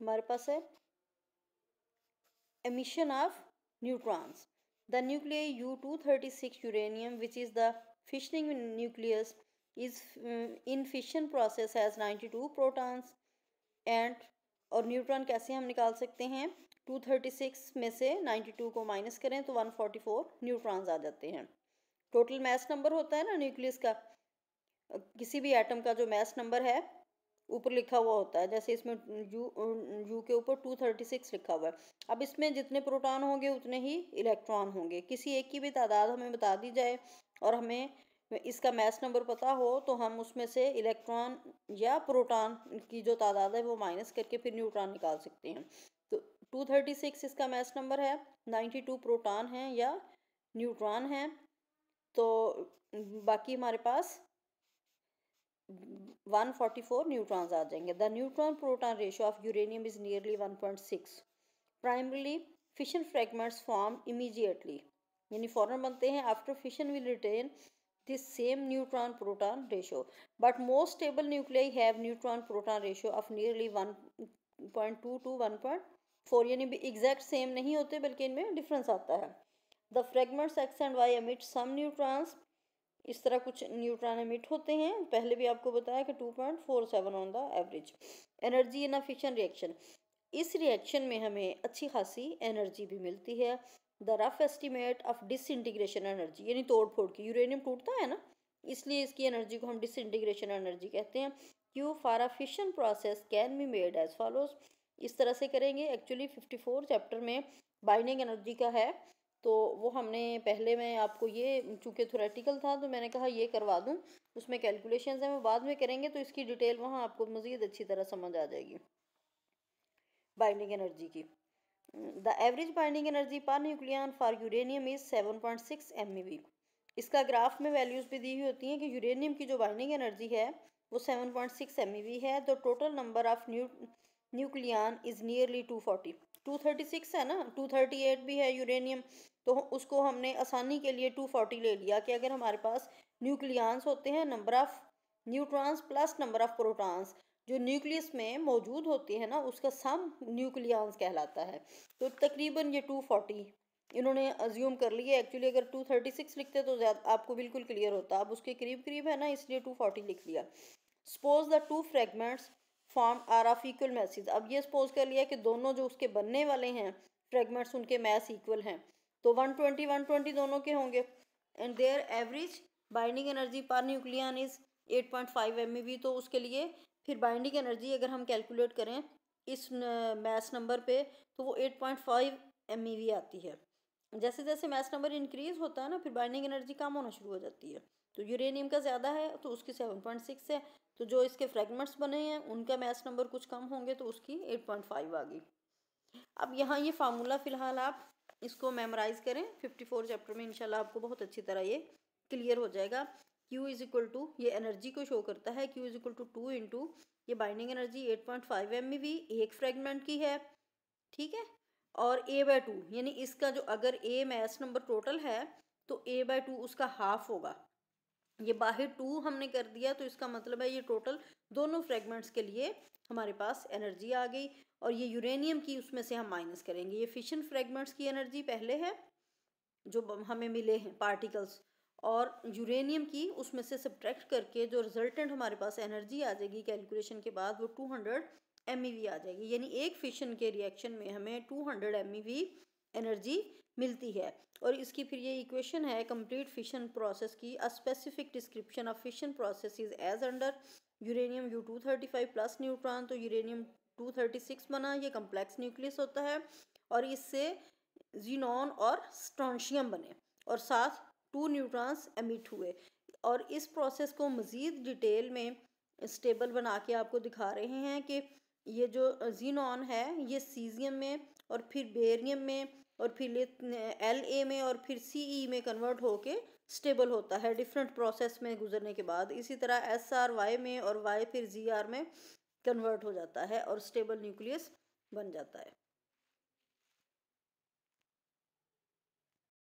हमारे पास है emission of neutrons the nuclear U two thirty six uranium which is the fissioning nucleus is in fission process has ninety two protons and और neutron कैसे हम निकाल सकते हैं टू थर्टी सिक्स में से नाइन्टी टू को माइनस करें तो वन फोर्टी फोर न्यूट्रॉन्स आ जाते हैं टोटल मैस नंबर होता है ना न्यूक्लियस का किसी भी एटम का जो मैस नंबर है ऊपर लिखा हुआ होता है जैसे इसमें यू यू के ऊपर टू थर्टी सिक्स लिखा हुआ है अब इसमें जितने प्रोटॉन होंगे उतने ही इलेक्ट्रॉन होंगे किसी एक की भी तादाद हमें बता दी जाए और हमें इसका मैस नंबर पता हो तो हम उसमें से इलेक्ट्रॉन या प्रोटॉन की जो तादाद है वो माइनस करके फिर न्यूट्रॉन निकाल सकते हैं तो टू थर्टी सिक्स इसका मैस नंबर है नाइन्टी टू प्रोटॉन हैं या न्यूट्रॉन हैं तो बाकी हमारे पास वन फोर न्यूट्रॉन्स आ जाएंगे the neutron proton ratio of uranium is nearly six primarily fission fragments form immediately यानी फॉरन बनते हैं after fission will retain this same neutron proton ratio but most stable nuclei have neutron proton ratio of nearly one point two to one point four यानी भी exact same नहीं होते बल्कि इनमें डिफरेंस आता है the fragments X and Y emit some neutrons इस तरह कुछ न्यूट्रॉन एमिट होते हैं पहले भी आपको बताया कि two point four seven on the average energy in a fission reaction इस रिएक्शन में हमें अच्छी खासी एनर्जी भी मिलती है the rough estimate of disintegration energy यानी तोड़ फोड़ की यूरेनियम टूटता है ना इसलिए इसकी एनर्जी को हम डिस इंटीग्रेशन एनर्जी कहते हैं Q for a fission process can be made as follows इस तरह से करेंगे एक्चुअली फिफ्टी फोर चैप्टर में बाइंडिंग एनर्जी का है तो वो हमने पहले मैं आपको ये चूँकि थोरेटिकल था तो मैंने कहा ये करवा दूँ उसमें कैलकुलेशन है वो बाद में करेंगे तो इसकी डिटेल वहाँ आपको मज़ीद अच्छी तरह समझ आ जाएगी बाइंडिंग एनर्जी की द एवरेज बाइंडिंग एनर्जी पर nucleon for uranium is seven point six M E V इसका ग्राफ में वैल्यूज़ भी दी हुई होती हैं कि यूरेनियम की जो बाइंडिंग एनर्जी है वो seven point six M E V है the total number of new nucleon is nearly two forty two thirty six है ना टू थर्टी एट भी है यूरेनियम तो उसको हमने आसानी के लिए टू फोर्टी ले लिया कि अगर हमारे पास न्यूक्लियांस होते हैं number of neutrons plus number of protons जो न्यूक्लियस में मौजूद होते हैं ना उसका सम न्यूक्लियांस कहलाता है तो तकरीबन ये टू फोर्टी इन्होंने अज्यूम कर लिया एक्चुअली अगर टू थर्टी सिक्स लिखते तो ज़्यादा आपको बिल्कुल क्लियर होता अब उसके करीब करीब है ना इसलिए टू फोर्टी लिख लिया suppose the two fragments form are of equal masses अब ये सपोज कर लिया कि दोनों जो उसके बनने वाले हैं फ्रेगमेंट्स उनके मैस इक्वल हैं तो वन ट्वेंटी वन ट्वेंटी दोनों के होंगे and their average binding energy पर nucleon is eight point five M तो उसके लिए फिर बाइंडिंग एनर्जी अगर हम कैलकुलेट करें इस मैथ नंबर पे तो वो एट पॉइंट फाइव एम आती है जैसे जैसे मैथ नंबर इंक्रीज़ होता है ना फिर बाइंडिंग एनर्जी कम होना शुरू हो जाती है तो यूरेनियम का ज़्यादा है तो उसकी सेवन पॉइंट सिक्स है तो जो इसके फ्रेगमेंट्स बने हैं उनका मैथ नंबर कुछ कम होंगे तो उसकी एट पॉइंट फाइव आ गई अब यहाँ ये फार्मूला फ़िलहाल आप इसको मेमोराइज़ करें फिफ्टी फोर चैप्टर में इनशाला आपको बहुत अच्छी तरह ये क्लियर हो जाएगा Q इज़ इक्वल टू ये एनर्जी को शो करता है Q is equal to two into ये binding energy eight point five M E भी एक फ्रेगमेंट की है ठीक है और ए बाय टू यानी इसका जो अगर ए मैस नंबर टोटल है तो ए बाय टू उसका हाफ होगा ये बाहर टू हमने कर दिया तो इसका मतलब है ये टोटल दोनों फ्रेगमेंट्स के लिए हमारे पास एनर्जी आ गई और ये यूरेनियम की उसमें से हम माइनस करेंगे ये फिशन फ्रेगमेंट्स की एनर्जी पहले है जो हमें मिले हैं पार्टिकल्स और यूरेनियम की उसमें से सब्ट्रैक्ट करके जो रिजल्टेंट हमारे पास एनर्जी आ जाएगी कैलकुलेशन के बाद वो टू हंड्रेड एम आ जाएगी यानी एक फिशन के रिएक्शन में हमें टू हंड्रेड एम एनर्जी मिलती है और इसकी फिर ये इक्वेशन है कंप्लीट फिशन प्रोसेस की a specific description of fission process is as under uranium U two thirty five plus neutron तो यूरेनियम टू थर्टी सिक्स बना ये कम्प्लेक्स न्यूक्लियस होता है और इससे जीनॉन और स्ट्रॉन्शियम बने और साथ टू न्यूट्रॉन्स एमिट हुए और इस प्रोसेस को मज़ीद डिटेल में स्टेबल बना के आपको दिखा रहे हैं कि ये जो जीनॉन है ये सीजियम में और फिर बेरियम में और फिर एल ए में और फिर सी ई में कन्वर्ट होके स्टेबल होता है डिफरेंट प्रोसेस में गुजरने के बाद इसी तरह एस आर वाई में और वाई फिर जी आर में कन्वर्ट हो जाता है और स्टेबल न्यूक्लियस बन जाता है